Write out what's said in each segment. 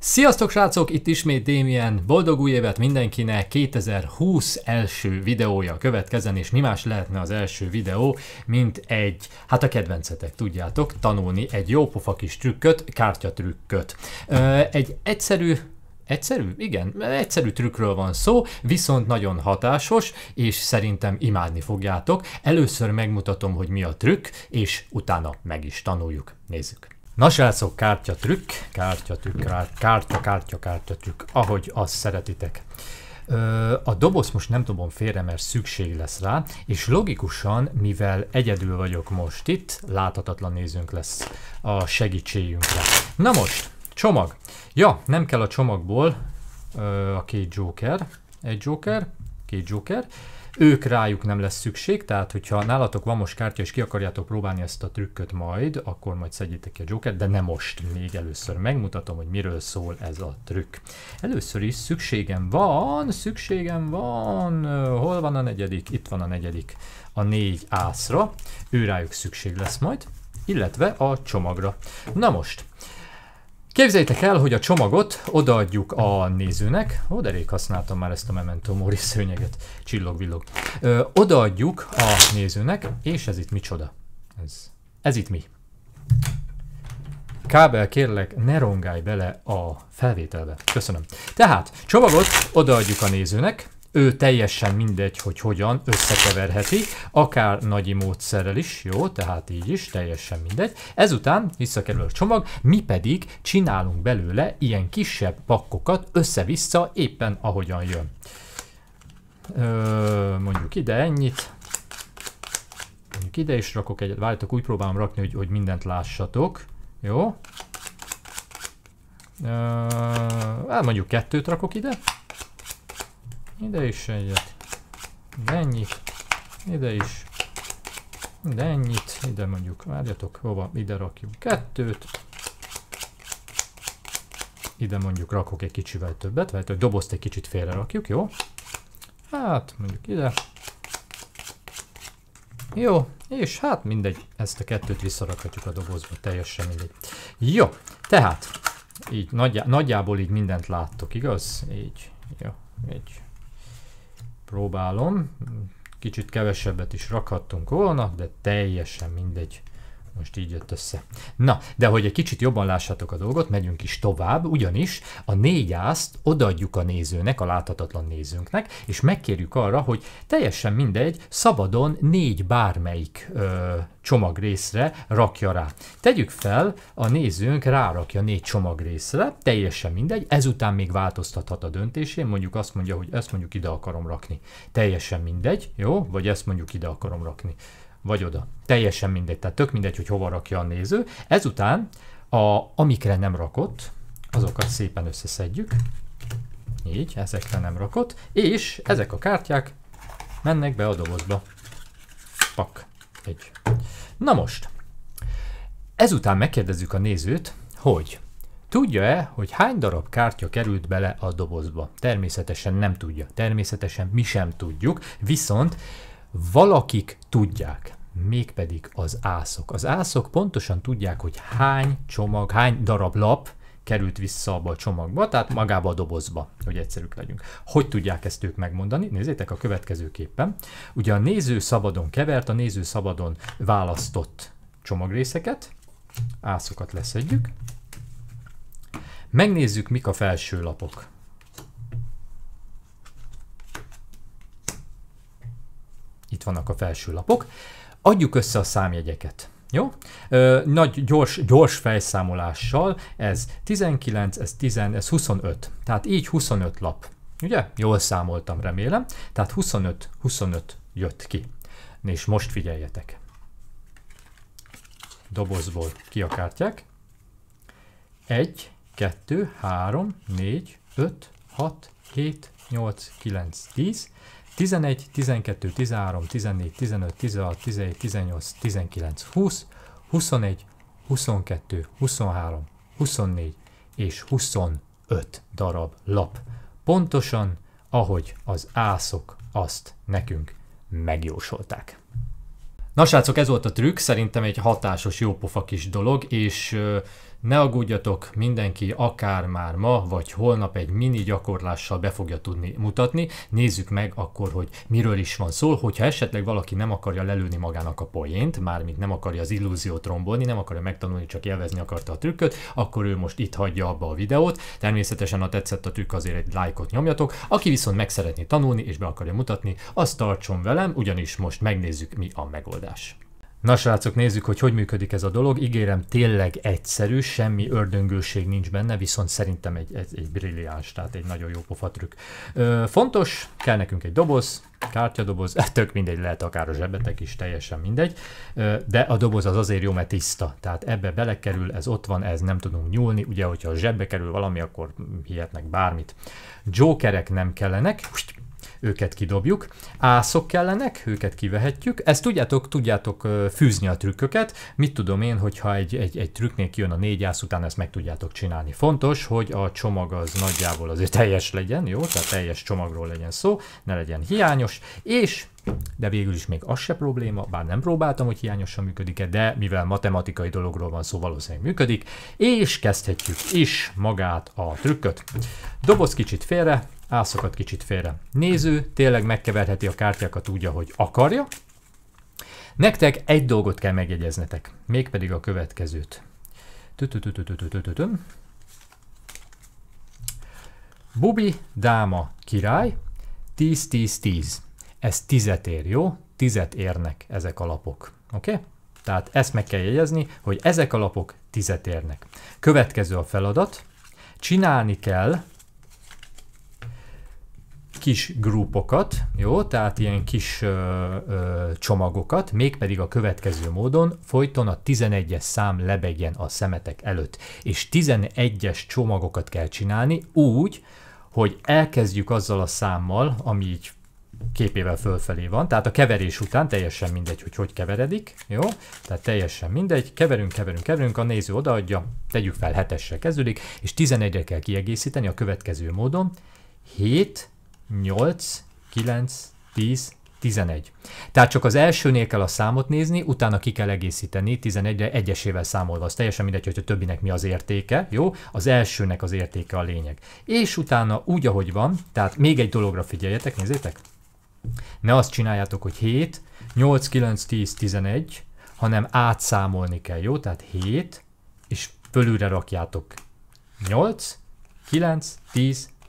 Sziasztok srácok, itt ismét Démien, boldog új évet mindenkinek, 2020 első videója következen, és mi más lehetne az első videó, mint egy, hát a kedvencetek, tudjátok, tanulni egy jó pofa kis trükköt, kártyatrükköt. Egy egyszerű Egyszerű? Igen, egyszerű trükkről van szó, viszont nagyon hatásos, és szerintem imádni fogjátok. Először megmutatom, hogy mi a trükk, és utána meg is tanuljuk. Nézzük! Na srácok, kártya trükk, kártya trükk, kártya, kártya, kártya trükk, ahogy azt szeretitek. A doboz most nem dobom félre, mert szükség lesz rá, és logikusan, mivel egyedül vagyok most itt, láthatatlan nézőnk lesz a segítségünkre. Na most, csomag. Ja, nem kell a csomagból a két Joker, egy Joker, két Joker, ők rájuk nem lesz szükség, tehát hogyha nálatok van most kártya, és ki akarjátok próbálni ezt a trükköt majd, akkor majd szedjétek ki a joker, de nem most, még először megmutatom, hogy miről szól ez a trükk. Először is szükségem van, szükségem van, hol van a negyedik? Itt van a negyedik, a négy ászra, ő rájuk szükség lesz majd, illetve a csomagra. Na most, Képzeljétek el, hogy a csomagot odaadjuk a nézőnek. Ó, de rég használtam már ezt a Memento Mori szőnyeget. Csillog-villog. Odaadjuk a nézőnek, és ez itt micsoda? Ez, ez itt mi? Kábel, kérlek, ne rongálj bele a felvételbe. Köszönöm. Tehát, csomagot odaadjuk a nézőnek, ő teljesen mindegy, hogy hogyan összekeverheti, akár nagyi módszerrel is, jó, tehát így is, teljesen mindegy. Ezután visszakerül a csomag, mi pedig csinálunk belőle ilyen kisebb pakkokat össze-vissza éppen ahogyan jön. Ö, mondjuk ide ennyit, mondjuk ide is rakok egyet, Váltok úgy próbálom rakni, hogy, hogy mindent lássatok, jó? Ö, hát mondjuk kettőt rakok ide, ide is egyet. Ide ennyit. Ide is. Ide ennyit. Ide mondjuk, várjatok, hova? Ide rakjuk kettőt. Ide mondjuk rakok egy kicsivel többet, vagy hogy dobozt egy kicsit félre rakjuk, jó? Hát, mondjuk ide. Jó, és hát mindegy, ezt a kettőt visszarakhatjuk a dobozba, teljesen mindegy. Jó, tehát, így nagyjá nagyjából így mindent láttok, igaz? Így, jó, így próbálom. Kicsit kevesebbet is rakhattunk volna, de teljesen mindegy. Most így jött össze. Na, de hogy egy kicsit jobban lássátok a dolgot, megyünk is tovább, ugyanis a négy ászt odaadjuk a nézőnek, a láthatatlan nézőnknek, és megkérjük arra, hogy teljesen mindegy, szabadon négy bármelyik ö, csomagrészre rakja rá. Tegyük fel, a nézőnk rárakja négy csomagrészre, teljesen mindegy, ezután még változtathat a döntésén, mondjuk azt mondja, hogy ezt mondjuk ide akarom rakni. Teljesen mindegy, jó? Vagy ezt mondjuk ide akarom rakni vagy oda. Teljesen mindegy, tehát tök mindegy, hogy hova rakja a néző. Ezután, a, amikre nem rakott, azokat szépen összeszedjük. Így, ezekre nem rakott. És ezek a kártyák mennek be a dobozba. Pak. Egy. Na most, ezután megkérdezzük a nézőt, hogy Tudja-e, hogy hány darab kártya került bele a dobozba? Természetesen nem tudja. Természetesen mi sem tudjuk, viszont Valakik tudják, mégpedig az ászok. Az ászok pontosan tudják, hogy hány csomag, hány darab lap került vissza abba a csomagba, tehát magába a dobozba, hogy egyszerűk legyünk. Hogy tudják ezt ők megmondani? Nézzétek a következőképpen. Ugye a néző szabadon kevert, a néző szabadon választott csomagrészeket, ászokat leszedjük. Megnézzük, mik a felső lapok. vannak a felső lapok. Adjuk össze a számjegyeket. Jó? Ö, nagy, gyors, gyors fejszámolással ez 19, ez 10, ez 25. Tehát így 25 lap. Ugye? Jól számoltam, remélem. Tehát 25, 25 jött ki. És most figyeljetek. Dobozból ki a kártyák. 1, 2, 3, 4, 5, 6, 7, 8, 9, 10. 11, 12, 13, 14, 15, 16, 17, 18, 19, 20, 21, 22, 23, 24 és 25 darab lap. Pontosan, ahogy az ászok azt nekünk megjósolták. Na srácok, ez volt a trükk, szerintem egy hatásos, jópofa kis dolog, és euh, ne aggódjatok, mindenki akár már ma vagy holnap egy mini gyakorlással be fogja tudni mutatni. Nézzük meg akkor, hogy miről is van szó, hogyha esetleg valaki nem akarja lelőni magának a poént, mármint nem akarja az illúziót rombolni, nem akarja megtanulni, csak élvezni akarta a trükköt, akkor ő most itt hagyja abba a videót. Természetesen, ha tetszett a trükk, azért egy lájkot nyomjatok. Aki viszont meg szeretné tanulni és be akarja mutatni, azt tartson velem, ugyanis most megnézzük, mi a megoldás. Na srácok, nézzük, hogy hogy működik ez a dolog. Ígérem, tényleg egyszerű, semmi ördöngőség nincs benne, viszont szerintem egy, egy, egy brilliáns, tehát egy nagyon jó pofatrükk. fontos, kell nekünk egy doboz, kártyadoboz, tök mindegy, lehet akár a zsebetek is, teljesen mindegy, de a doboz az azért jó, mert tiszta, tehát ebbe belekerül, ez ott van, ez nem tudunk nyúlni, ugye, hogyha a zsebbe kerül valami, akkor hihetnek bármit. Jokerek nem kellenek, őket kidobjuk. Ászok kellenek, őket kivehetjük. Ezt tudjátok, tudjátok fűzni a trükköket. Mit tudom én, hogyha egy, egy, egy trükknél kijön a négy ász, után ezt meg tudjátok csinálni. Fontos, hogy a csomag az nagyjából azért teljes legyen, jó? Tehát teljes csomagról legyen szó, ne legyen hiányos, és de végül is még az se probléma, bár nem próbáltam, hogy hiányosan működik-e, de mivel matematikai dologról van szó, valószínűleg működik, és kezdhetjük is magát a trükköt. Doboz kicsit félre, álszokat kicsit félre. Néző tényleg megkeverheti a kártyákat úgy, ahogy akarja. Nektek egy dolgot kell megjegyeznetek, mégpedig a következőt. Bubi, dáma, király, 10-10-10. Ez tizet ér, jó? Tizet érnek ezek a lapok. Oké? Okay? Tehát ezt meg kell jegyezni, hogy ezek a lapok tizet érnek. Következő a feladat. Csinálni kell kis grupokat, jó, tehát ilyen kis ö, ö, csomagokat, mégpedig a következő módon folyton a 11-es szám lebegjen a szemetek előtt. És 11-es csomagokat kell csinálni úgy, hogy elkezdjük azzal a számmal, ami így képével fölfelé van, tehát a keverés után teljesen mindegy, hogy hogy keveredik, jó? Tehát teljesen mindegy, keverünk, keverünk, keverünk, a néző odaadja, tegyük fel 7-essel kezdődik, és 11-re kell kiegészíteni a következő módon, 7, 8, 9, 10, 11. Tehát csak az elsőnél kell a számot nézni, utána ki kell egészíteni 11-re egyesével számolva. Az teljesen mindegy, hogy a többinek mi az értéke, jó? Az elsőnek az értéke a lényeg. És utána úgy, ahogy van, tehát még egy dologra figyeljetek, nézzétek. Ne azt csináljátok, hogy 7, 8, 9, 10, 11, hanem átszámolni kell, jó? Tehát 7, és fölülre rakjátok 8, 9, 10,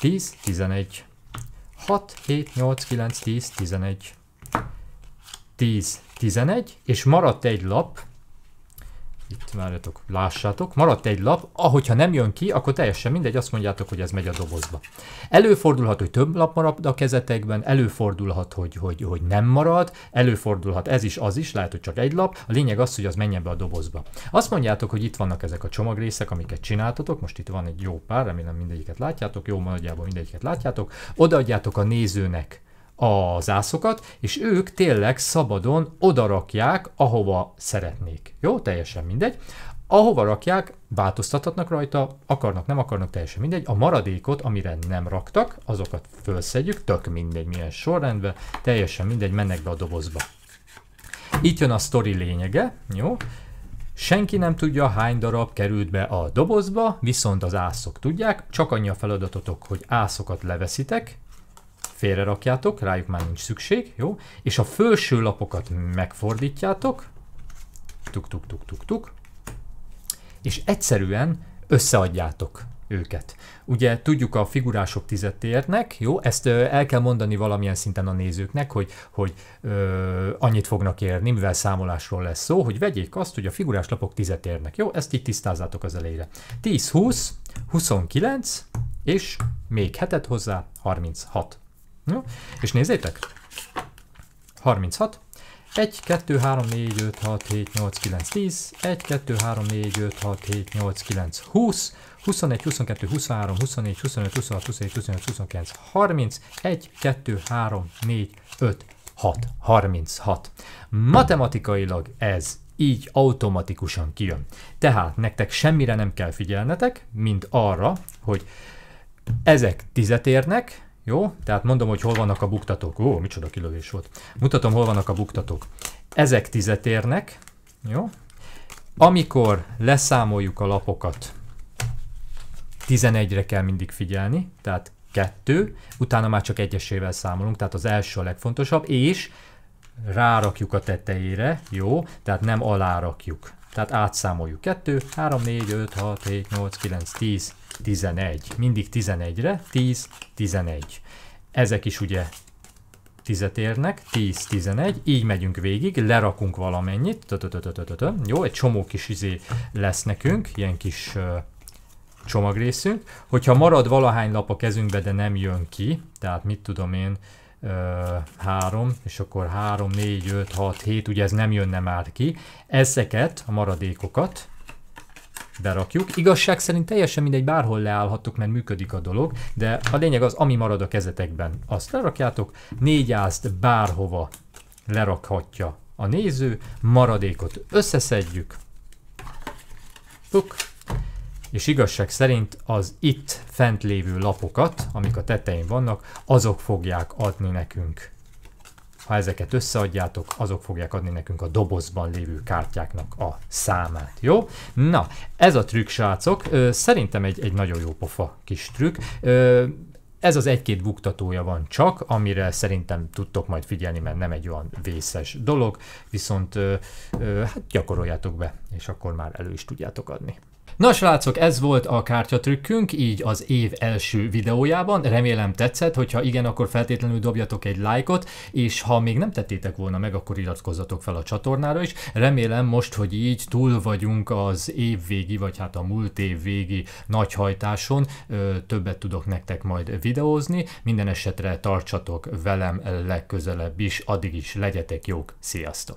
10, 11. 6, 7, 8, 9, 10, 11. 10, 11, és maradt egy lap, itt várjatok, lássátok, maradt egy lap, ahogyha nem jön ki, akkor teljesen mindegy, azt mondjátok, hogy ez megy a dobozba. Előfordulhat, hogy több lap marad a kezetekben, előfordulhat, hogy, hogy, hogy nem marad, előfordulhat ez is, az is, lehet, hogy csak egy lap, a lényeg az, hogy az menjen be a dobozba. Azt mondjátok, hogy itt vannak ezek a csomagrészek, amiket csináltatok, most itt van egy jó pár, remélem mindegyiket látjátok, jó nagyjából mindegyiket látjátok, odaadjátok a nézőnek a zászokat, és ők tényleg szabadon odarakják, ahova szeretnék. Jó, teljesen mindegy. Ahova rakják, változtathatnak rajta, akarnak, nem akarnak, teljesen mindegy. A maradékot, amire nem raktak, azokat fölszedjük, tök mindegy, milyen sorrendben, teljesen mindegy, mennek be a dobozba. Itt jön a sztori lényege, jó? Senki nem tudja, hány darab került be a dobozba, viszont az ászok tudják, csak annyi a feladatotok, hogy ászokat leveszitek, rakjátok, rájuk már nincs szükség, jó? És a felső lapokat megfordítjátok, tuk-tuk-tuk-tuk-tuk, és egyszerűen összeadjátok őket. Ugye tudjuk a figurások tizet érnek, jó, ezt ö, el kell mondani valamilyen szinten a nézőknek, hogy, hogy ö, annyit fognak érni, mivel számolásról lesz szó, hogy vegyék azt, hogy a figurás lapok tizet érnek, jó, ezt így tisztázzátok az elejére. 10, 20, 29, és még hetet hozzá, 36. Jó? És nézzétek, 36, 1, 2, 3, 4, 5, 6, 7, 8, 9, 10, 1, 2, 3, 4, 5, 6, 7, 8, 9, 20, 21, 22, 23, 24, 25, 26, 27, 28, 29, 30, 1, 2, 3, 4, 5, 6, 36. Matematikailag ez így automatikusan kijön. Tehát nektek semmire nem kell figyelnetek, mint arra, hogy ezek tizet érnek, jó? Tehát mondom, hogy hol vannak a buktatók. Ó, micsoda kilövés volt. Mutatom, hol vannak a buktatók. Ezek tizet érnek. Jó? Amikor leszámoljuk a lapokat, 11-re kell mindig figyelni, tehát 2, utána már csak egyesével számolunk, tehát az első a legfontosabb, és rárakjuk a tetejére, jó, tehát nem alárakjuk. Tehát átszámoljuk 2, 3, 4, 5, 6, 7, 8, 9, 10, 11. Mindig 11-re, 10, 11. Ezek is ugye tizet érnek, 10, 11, így megyünk végig, lerakunk valamennyit, tö -tö -tö -tö -tö -tö -tö. jó, egy csomó kis izé lesz nekünk, ilyen kis uh, csomagrészünk, hogyha marad valahány lap a kezünkbe, de nem jön ki, tehát mit tudom én, 3, és akkor 3, 4, 5, 6, 7, ugye ez nem jönne már ki, ezeket, a maradékokat, berakjuk. Igazság szerint teljesen mindegy, bárhol leállhattok, mert működik a dolog, de a lényeg az, ami marad a kezetekben, azt lerakjátok, négy ázt bárhova lerakhatja a néző, maradékot összeszedjük, Puk. és igazság szerint az itt fent lévő lapokat, amik a tetején vannak, azok fogják adni nekünk ha ezeket összeadjátok, azok fogják adni nekünk a dobozban lévő kártyáknak a számát, jó? Na, ez a trükk, srácok, szerintem egy, egy nagyon jó pofa kis trükk. Ez az egy-két buktatója van csak, amire szerintem tudtok majd figyelni, mert nem egy olyan vészes dolog, viszont hát gyakoroljátok be, és akkor már elő is tudjátok adni. Na srácok, ez volt a kártyatrükkünk, így az év első videójában. Remélem tetszett, hogyha igen, akkor feltétlenül dobjatok egy lájkot, és ha még nem tettétek volna meg, akkor iratkozzatok fel a csatornára is. Remélem most, hogy így túl vagyunk az év végi, vagy hát a múlt év végi nagyhajtáson, többet tudok nektek majd videózni. Minden esetre tartsatok velem legközelebb is, addig is legyetek jók, sziasztok!